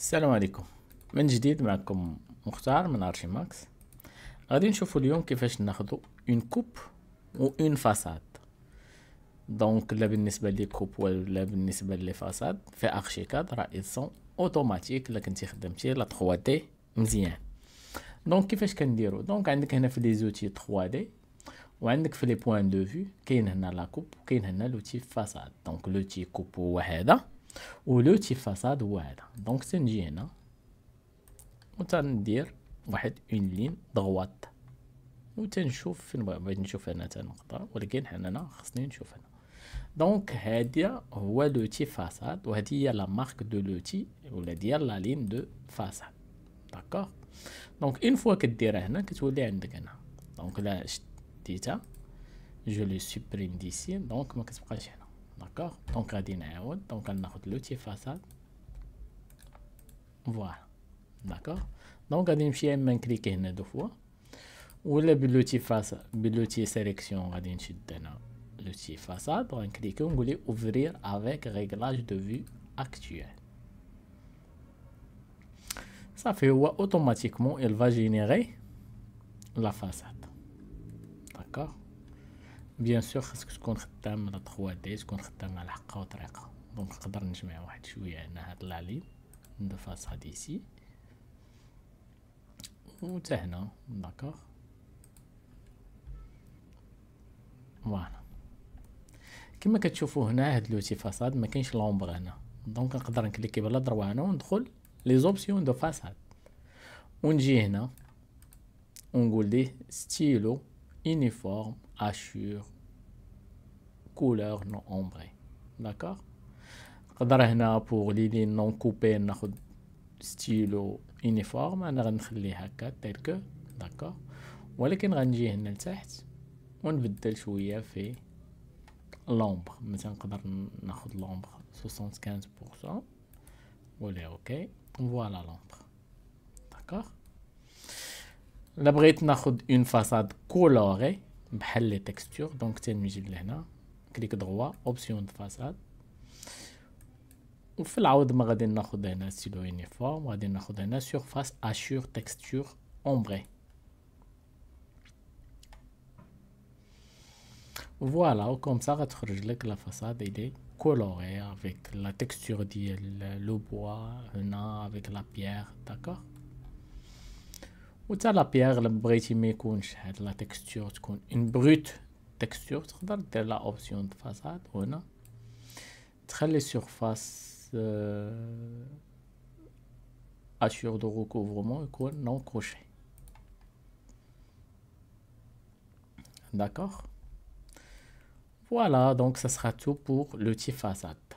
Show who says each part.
Speaker 1: السلام عليكم من جديد معكم مختار من ارشي ماكس غادي نشوفوا اليوم كيفاش ناخذوا اون كوب و اون فاساد دونك لا بالنسبه لي كوب ولا بالنسبه لي فاساد في كاد راه ايسون اوتوماتيك الا كنتي خدمتي لا 3 دي مزيان دونك كيفاش كنديرو دونك عندك هنا في لي زوتي 3 دي وعندك في لي بوين دو فيو كاين هنا لا كوب كاين هنا لوتي فاساد دونك لوتي كوب هو هذا و ولوتي فاساد هو هذا دونك تنجي هنا و تندير واحد اون لين دغوات و تنشوف فين بغيت نشوف هنا تنقطع ولكن حنانا خصني نشوف هنا دونك هادي هو لوتي فاساد وهادي هي لا مارك دو لوتي ولا ديال لا لين دو فاساد داكوغ دونك اون فوا كديرها هنا كتولي عندك هنا دونك لا شديتها جو لو سوبريم ديسي دونك ما كتبقاش هنا d'accord donc à dîner donc on a l'outil façade voilà d'accord donc à dîner m'a cliquer une deux fois ou le l'outil façade l'outil sélection à dîner de l'outil façade on clique on voulait ouvrir avec réglage de vue actuel ça fait automatiquement il va générer la façade d'accord بيان سور خاصك تكون خدام على 3 دي تكون خدام على حقه وطريقه دونك نقدر نجمع واحد شويه هنا هاد العليم دو فاس هاد ايسي و حتى هنا داكوغ فوالا كما كتشوفوا هنا هاد لوتي فاساد ما كاينش لومبر هنا دونك نقدر نكليكي بلا ضربه هنا وندخل لي زوبسيون دو فاساد ونجي هنا ونقول ليه ستيلو يونيفورم assurer couleur non l'ombre, d'accord? On a ici, pour les lignes non coupées, on va prendre un stylo uniforme, on va le laisser comme que, d'accord? Mais on va venir ici on va rester un peu dans l'ombre, on peut prendre l'ombre 65%. Voilà, ok? Voilà l'ombre, d'accord? La on va prendre une façade colorée, les textures donc c'est une musique l'aîné clique droit option de façade ou fait l'aude maradine n'a redonné un stylo uniforme à d'énormes d'années sur face assure texture ombre voilà comme ça je vais te ranger avec la façade et des colorés avec la texture du bois avec la pierre d'accord la pierre, le bruit, la texture, une brute texture, vous la option de façade, vous avez les surfaces assurées de recouvrement, et non D'accord? Voilà, donc ce sera tout pour l'outil façade.